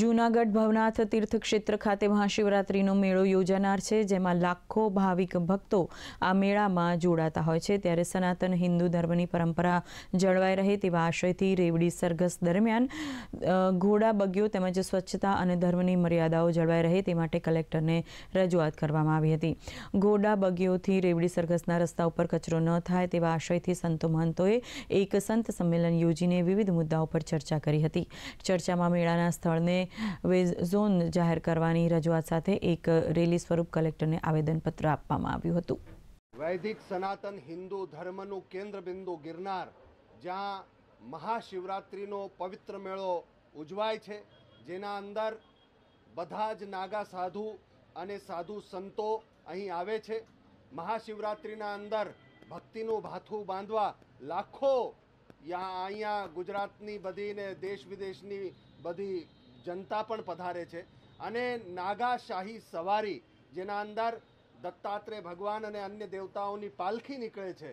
જૂનાગઢ ભવનાથ તીર્થક્ષેત્ર ખાતે મહાશિવરાત્રિનો મેળો યોજાનાર છે જેમાં લાખો ભાવિક ભક્તો આ મેળામાં જોડાતા હોય છે ત્યારે સનાતન હિન્દુ ધર્મની પરંપરા જળવાઈ રહે તેવા આશયથી રેવડી સરઘસ દરમિયાન ઘોડા બગ્યો તેમજ સ્વચ્છતા અને ધર્મની મર્યાદાઓ જળવાઈ રહે તે માટે કલેક્ટરને રજૂઆત કરવામાં આવી હતી ઘોડા બગીઓથી રેવડી સરઘસના રસ્તા ઉપર કચરો ન થાય તેવા આશયથી સંતો મહંતોએ એક સંત સંમેલન યોજીને વિવિધ મુદ્દાઓ પર ચર્ચા કરી હતી ચર્ચામાં મેળાના સ્થળને વિસ્તારોને વેઝ ઝોન જાહેર કરવાની રજૂઆત સાથે એક રેલી સ્વરૂપ કલેક્ટરને આવેદનપત્ર આપવામાં આવ્યું હતું વૈદિક સનાતન હિન્દુ ધર્મનું કેન્દ્રબિંદુ ગિરનાર જ્યાં મહાશિવરાત્રિનો પવિત્ર મેળો ઉજવાય છે જેના અંદર બધા જ નાગા સાધુ અને સાધુ સંતો અહીં આવે છે મહાશિવરાત્રિના અંદર ભક્તિનું ભાથું બાંધવા લાખો અહીંયા ગુજરાતની બધીને દેશ વિદેશની બધી જનતા પણ પધારે છે અને નાગાશાહી સવારી જેના અંદર દત્તાત્રેય ભગવાન અને અન્ય દેવતાઓની પાલખી નીકળે છે